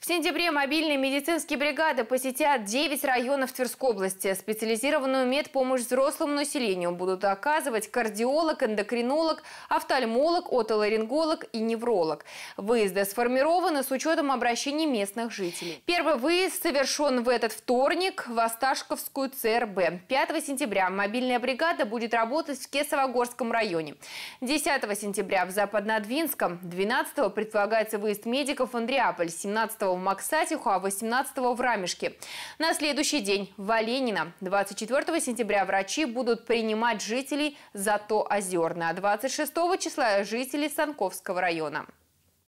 В сентябре мобильные медицинские бригады посетят 9 районов Тверской области. Специализированную медпомощь взрослому населению будут оказывать кардиолог, эндокринолог, офтальмолог, отоларинголог и невролог. Выезды сформированы с учетом обращений местных жителей. Первый выезд совершен в этот вторник в Осташковскую ЦРБ. 5 сентября мобильная бригада будет работать в Кесовогорском районе. 10 сентября в Западнодвинском, 12 предполагается выезд медиков в Андреаполь, 17 в Максатиху, а 18-го в Рамешке. На следующий день в Оленино. 24 сентября врачи будут принимать жителей зато озерное, а 26 числа жителей Санковского района.